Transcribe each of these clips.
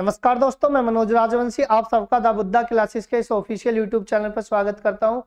नमस्कार दोस्तों मैं मनोज राजवंशी आप सबका द क्लासेस के इस ऑफिशियल यूट्यूब चैनल पर स्वागत करता हूं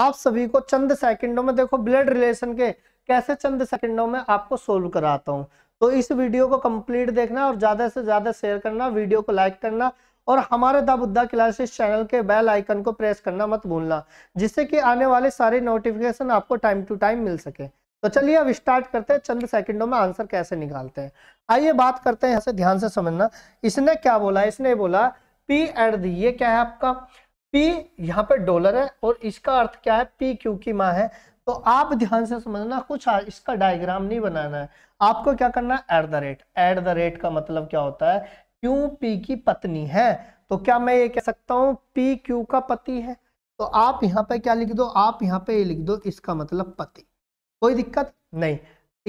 आप सभी को चंद सेकंडों में देखो ब्लड रिलेशन के कैसे चंद सेकंडों में आपको सोल्व कराता हूं तो इस वीडियो को कंप्लीट देखना और ज्यादा से ज्यादा शेयर करना वीडियो को लाइक करना और हमारे द क्लासेस चैनल के बेल आइकन को प्रेस करना मत भूलना जिससे कि आने वाले सारे नोटिफिकेशन आपको टाइम टू टाइम मिल सके तो चलिए अब स्टार्ट करते हैं चंद सेकंडों में आंसर कैसे निकालते हैं आइए बात करते हैं से ध्यान से समझना इसने क्या बोला इसने बोला पी एट दी ये क्या है आपका पी यहाँ पे डॉलर है और इसका अर्थ क्या है पी क्यू की माँ है तो आप ध्यान से समझना कुछ इसका डायग्राम नहीं बनाना है आपको क्या करना है at the rate at the rate का मतलब क्या होता है क्यू पी की पत्नी है तो क्या मैं ये कह सकता हूँ पी क्यू का पति है तो आप यहाँ पे क्या लिख दो आप यहाँ पे ये लिख दो इसका मतलब पति कोई दिक्कत नहीं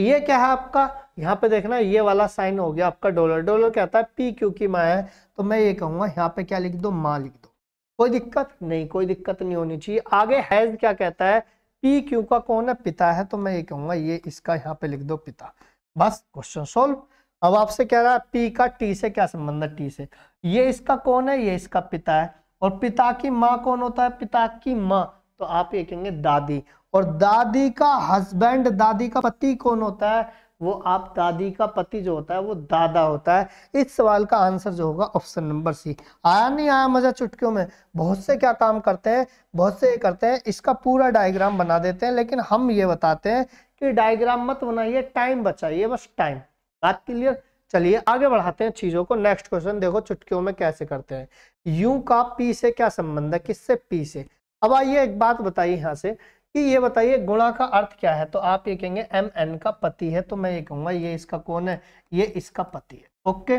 ये क्या है आपका यहाँ पे देखना ये वाला साइन हो गया आपका डॉलर डॉलर कहता है पी क्यू की माया है तो मैं ये कहूंगा यहाँ पे क्या लिख दो माँ लिख दो कोई दिक्कत नहीं कोई दिक्कत नहीं होनी चाहिए आगे हैज क्या कहता है पी क्यू का कौन है पिता है तो मैं ये कहूंगा ये इसका यहाँ पे लिख दो पिता बस क्वेश्चन सोल्व अब आपसे कह रहा है पी का टी से क्या संबंध है टी से ये इसका कौन है ये इसका पिता है और पिता की माँ कौन होता है पिता की माँ तो आप ये कहेंगे दादी और दादी का हस्बैंड दादी का पति कौन होता है वो आप दादी का पति जो होता है वो दादा होता है इस सवाल का आंसर जो होगा ऑप्शन नंबर सी आया नहीं आया मजा चुटकियों में बहुत से क्या काम करते हैं बहुत से ये करते हैं इसका पूरा डायग्राम बना देते हैं लेकिन हम ये बताते हैं कि डायग्राम मत बनाइए टाइम बचाइए बस टाइम बात क्लियर चलिए आगे बढ़ाते हैं चीजों को नेक्स्ट क्वेश्चन देखो चुटकियों में कैसे करते हैं यू का पी से क्या संबंध है किससे पी से अब आइए एक बात बताइए यहाँ से कि ये बताइए गुणा का अर्थ क्या है तो आप ये कहेंगे एम एन का पति है तो मैं ये कहूंगा ये इसका कौन है ये इसका पति है ओके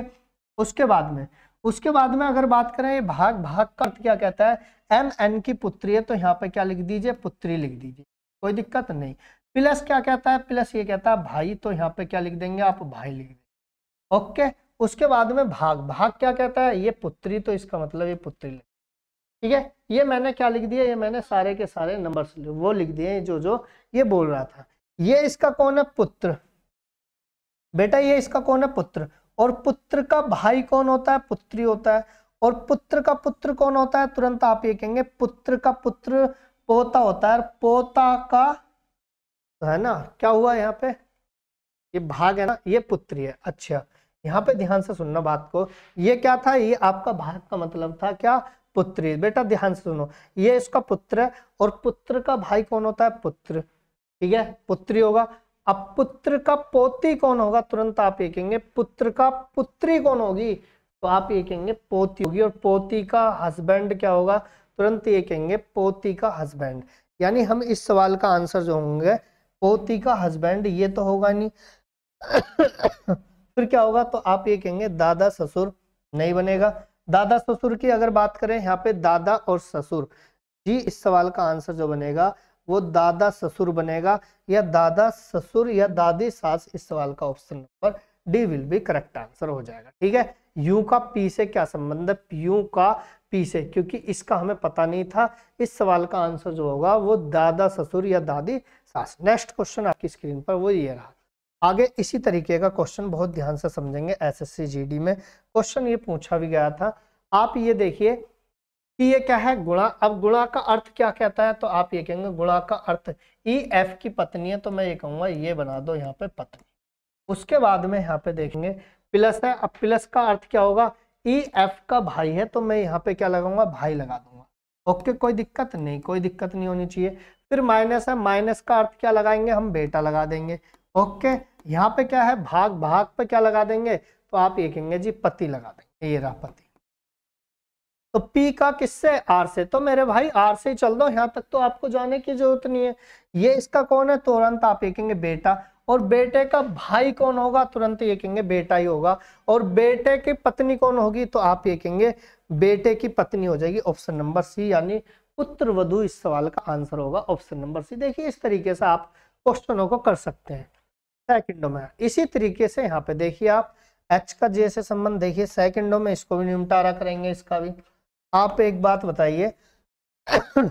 उसके बाद में उसके बाद में अगर बात करें भाग भाग का अर्थ क्या कहता है एम एन की पुत्री है तो यहाँ पे क्या लिख दीजिए पुत्री लिख दीजिए कोई दिक्कत नहीं प्लस क्या कहता है प्लस ये कहता है भाई तो यहाँ पे क्या लिख देंगे आप भाई लिख देंगे ओके उसके बाद में भाग भाग क्या कहता है ये पुत्री तो इसका मतलब ये पुत्री ठीक है ये मैंने क्या लिख दिया ये मैंने सारे के सारे नंबर वो लिख दिए जो जो ये बोल रहा था ये इसका कौन है पुत्र बेटा ये इसका कौन है पुत्र और पुत्र का भाई कौन होता है पुत्री होता है और पुत्र का पुत्र कौन होता है तुरंत आप ये कहेंगे पुत्र का पुत्र पोता होता है पोता का तो है ना क्या हुआ यहाँ पे ये भाग है ना ये पुत्री है अच्छा यहाँ पे ध्यान से सुनना बात को ये क्या था ये आपका भाग का मतलब था क्या पुत्री बेटा ध्यान से सुनो ये इसका पुत्र है और पुत्र का भाई कौन होता है पुत्र ठीक है पुत्री होगा अब पुत्र का पोती कौन होगा तुरंत आप ये कहेंगे पुत्र का पुत्री कौन होगी तो आप ये कहेंगे पोती होगी और पोती का हस्बैंड क्या होगा तुरंत ये कहेंगे पोती का हस्बैंड यानी हम इस सवाल का आंसर जो होंगे पोती का हस्बैंड ये तो होगा नहीं फिर क्या होगा तो आप ये कहेंगे दादा ससुर नहीं बनेगा दादा ससुर की अगर बात करें यहाँ पे दादा और ससुर जी इस सवाल का आंसर जो बनेगा वो दादा ससुर बनेगा या दादा ससुर या दादी सास इस सवाल का option number D will be correct answer हो जाएगा ठीक है यू का पी से क्या संबंध है यू का पी से क्योंकि इसका हमें पता नहीं था इस सवाल का आंसर जो होगा वो दादा ससुर या दादी सास नेक्स्ट क्वेश्चन आपकी स्क्रीन पर वो ये रहा आगे इसी तरीके का क्वेश्चन बहुत ध्यान से समझेंगे एसएससी जीडी में क्वेश्चन ये पूछा भी गया था आप ये देखिए कि ये क्या है गुणा अब गुणा का अर्थ क्या कहता है तो आप ये कहेंगे गुणा का अर्थ ई e, एफ की पत्नी है तो मैं ये कहूंगा ये बना दो यहाँ पे पत्नी उसके बाद में यहाँ पे देखेंगे प्लस है अब प्लस का अर्थ क्या होगा ई e, एफ का भाई है तो मैं यहाँ पे क्या लगाऊंगा भाई लगा दूंगा ओके कोई दिक्कत नहीं कोई दिक्कत नहीं होनी चाहिए फिर माइनस है माइनस का अर्थ क्या लगाएंगे हम बेटा लगा देंगे ओके यहाँ पे क्या है भाग भाग पे क्या लगा देंगे तो आप ये कहेंगे जी पति लगा देंगे ये रहा पति तो पी का किससे आर से तो मेरे भाई आर से ही चल दो यहाँ तक तो आपको जाने की जरूरत नहीं है ये इसका कौन है तुरंत आप ये कहेंगे बेटा और बेटे का भाई कौन होगा तुरंत ये कहेंगे बेटा ही होगा और बेटे की पत्नी कौन होगी तो आप ये कहेंगे बेटे की पत्नी हो जाएगी ऑप्शन नंबर सी यानी पुत्र वधु इस सवाल का आंसर होगा ऑप्शन नंबर सी देखिए इस तरीके से आप क्वेश्चनों को कर सकते हैं सेकेंडो में इसी तरीके से यहाँ पे देखिए आप एच का जे से संबंध देखिए सेकेंडो में इसको भी निपटारा करेंगे इसका भी आप एक बात बताइए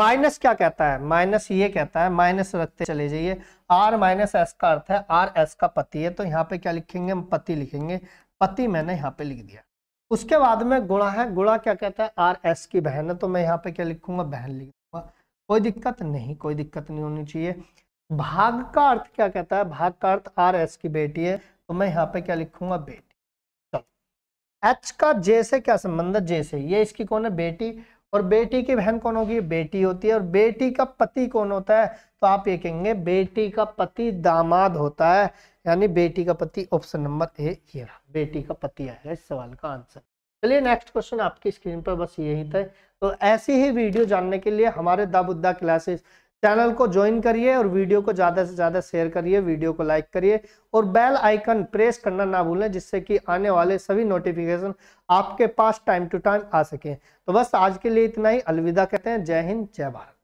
माइनस क्या कहता है माइनस ये कहता है माइनस रखते चले जाइए आर माइनस एस का अर्थ है आर एस का पति है तो यहाँ पे क्या लिखेंगे हम पति लिखेंगे पति मैंने यहाँ पे लिख दिया उसके बाद में गुणा है गुणा क्या कहता है आर एस की बहन है तो मैं यहाँ पे क्या लिखूंगा बहन लिखूंगा कोई दिक्कत नहीं कोई दिक्कत नहीं होनी चाहिए भाग का अर्थ क्या कहता है भाग का अर्थ आर एस की बेटी है तो मैं यहाँ पे क्या लिखूंगा बेटी चलो एच का जे से क्या संबंध है जे से ये इसकी कौन है बेटी और बेटी की बहन कौन होगी बेटी होती है और बेटी का पति कौन होता है तो आप ये कहेंगे बेटी का पति दामाद होता है यानी बेटी का पति ऑप्शन नंबर ए ये रहा बेटी का पति आएगा इस सवाल का आंसर चलिए नेक्स्ट क्वेश्चन आपकी स्क्रीन पर बस यही था तो ऐसी ही वीडियो जानने के लिए हमारे द बुद्धा क्लासेस चैनल को ज्वाइन करिए और वीडियो को ज़्यादा से ज़्यादा शेयर करिए वीडियो को लाइक करिए और बेल आइकन प्रेस करना ना भूलें जिससे कि आने वाले सभी नोटिफिकेशन आपके पास टाइम टू टाइम आ सकें तो बस आज के लिए इतना ही अलविदा कहते हैं जय हिंद जय भारत